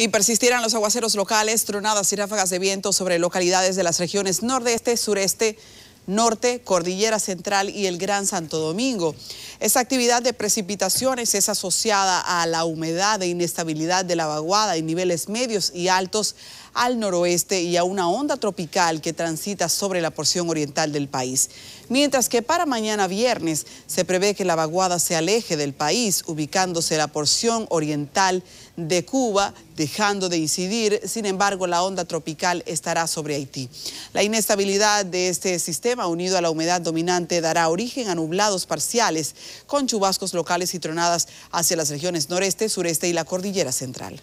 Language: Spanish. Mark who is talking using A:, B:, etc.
A: Y persistirán los aguaceros locales, tronadas y ráfagas de viento sobre localidades de las regiones nordeste, sureste, norte, cordillera central y el Gran Santo Domingo. Esta actividad de precipitaciones es asociada a la humedad e inestabilidad de la vaguada en niveles medios y altos al noroeste y a una onda tropical que transita sobre la porción oriental del país. Mientras que para mañana viernes se prevé que la vaguada se aleje del país, ubicándose la porción oriental de Cuba dejando de incidir. Sin embargo, la onda tropical estará sobre Haití. La inestabilidad de este sistema, unido a la humedad dominante, dará origen a nublados parciales, con chubascos locales y tronadas hacia las regiones noreste, sureste y la cordillera central.